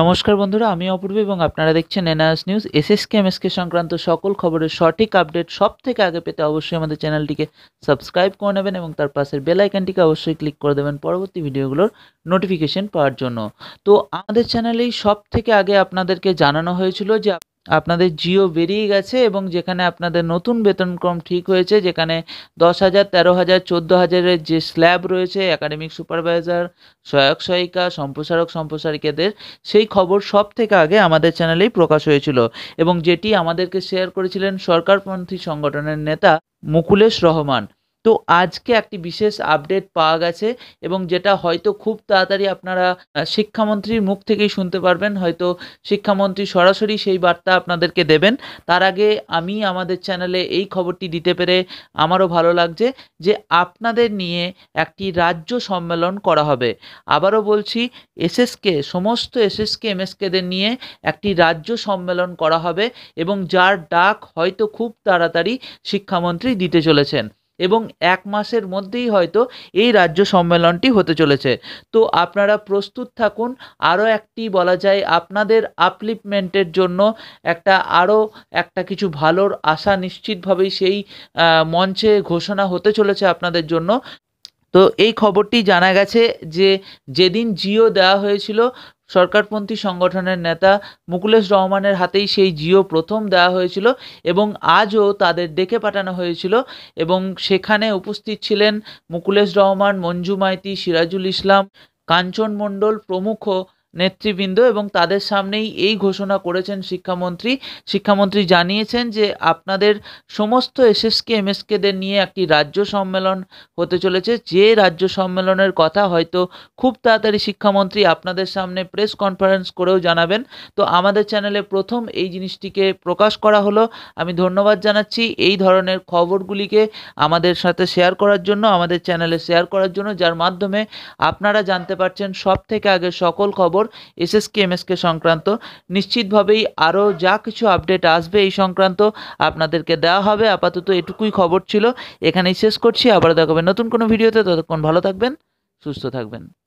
নমস্কার বন্ধুরা আমি অপূর্ব এবং আপনারা দেখছেন এনআস নিউজ এসএসকে এমএসকে সংক্রান্ত সকল খবরের সঠিক আপডেট সব থেকে আগে পেতে অবশ্যই আমাদের চ্যানেলটিকে সাবস্ক্রাইব করে নেবেন এবং তার পাশের বেল আইকনটিকে অবশ্যই ক্লিক করে দেবেন পরবর্তী ভিডিওগুলোর নোটিফিকেশন পাওয়ার জন্য তো আমাদের চ্যানেলেই সব থেকে আগে আপনাদেরকে জানানো হয়েছিল যে আপনাদের জিও বেরিয়ে গেছে এবং যেখানে আপনাদের নতুন বেতনক্রম ঠিক হয়েছে যেখানে দশ হাজার তেরো হাজার চোদ্দো হাজারের যে স্ল্যাব রয়েছে একাডেমিক সুপারভাইজার সহায়ক সহায়িকা সম্প্রসারক সম্প্রসারিকাদের সেই খবর সব থেকে আগে আমাদের চ্যানেলেই প্রকাশ হয়েছিল এবং যেটি আমাদেরকে শেয়ার করেছিলেন সরকারপন্থী সংগঠনের নেতা মুকুলেশ রহমান তো আজকে একটি বিশেষ আপডেট পাওয়া গেছে এবং যেটা হয়তো খুব তাড়াতাড়ি আপনারা শিক্ষামন্ত্রীর মুখ থেকেই শুনতে পারবেন হয়তো শিক্ষামন্ত্রী সরাসরি সেই বার্তা আপনাদেরকে দেবেন তার আগে আমি আমাদের চ্যানেলে এই খবরটি দিতে পেরে আমারও ভালো লাগছে যে আপনাদের নিয়ে একটি রাজ্য সম্মেলন করা হবে আবারও বলছি এসএসকে সমস্ত এসএসকে এমএসকেদের নিয়ে একটি রাজ্য সম্মেলন করা হবে এবং যার ডাক হয়তো খুব তাড়াতাড়ি শিক্ষামন্ত্রী দিতে চলেছেন এবং এক মাসের মধ্যেই হয়তো এই রাজ্য সম্মেলনটি হতে চলেছে তো আপনারা প্রস্তুত থাকুন আরও একটি বলা যায় আপনাদের আপলিপমেন্টের জন্য একটা আরও একটা কিছু ভালোর আশা নিশ্চিতভাবেই সেই মঞ্চে ঘোষণা হতে চলেছে আপনাদের জন্য তো এই খবরটি জানা গেছে যে যেদিন জিও দেওয়া হয়েছিল সরকারপন্থী সংগঠনের নেতা মুকুলেশ রহমানের হাতেই সেই জিও প্রথম দেওয়া হয়েছিল এবং আজও তাদের ডেকে পাঠানো হয়েছিল এবং সেখানে উপস্থিত ছিলেন মুকুলেশ রহমান মঞ্জু মাইতি সিরাজুল ইসলাম কাঞ্চন মণ্ডল প্রমুখ নেতৃবৃন্দ এবং তাদের সামনেই এই ঘোষণা করেছেন শিক্ষামন্ত্রী শিক্ষামন্ত্রী জানিয়েছেন যে আপনাদের সমস্ত এসএসকে এমএসকেদের নিয়ে একটি রাজ্য সম্মেলন হতে চলেছে যে রাজ্য সম্মেলনের কথা হয়তো খুব তাড়াতাড়ি শিক্ষামন্ত্রী আপনাদের সামনে প্রেস কনফারেন্স করেও জানাবেন তো আমাদের চ্যানেলে প্রথম এই জিনিসটিকে প্রকাশ করা হলো আমি ধন্যবাদ জানাচ্ছি এই ধরনের খবরগুলিকে আমাদের সাথে শেয়ার করার জন্য আমাদের চ্যানেলে শেয়ার করার জন্য যার মাধ্যমে আপনারা জানতে পারছেন সব থেকে আগে সকল খবর খবর এসএসকে এমএসকে সংক্রান্ত নিশ্চিতভাবেই আরও যা কিছু আপডেট আসবে এই সংক্রান্ত আপনাদেরকে দেওয়া হবে আপাতত এটুকুই খবর ছিল এখানেই শেষ করছি আবার দেখাবেন নতুন কোনো ভিডিওতে ততক্ষণ ভালো থাকবেন সুস্থ থাকবেন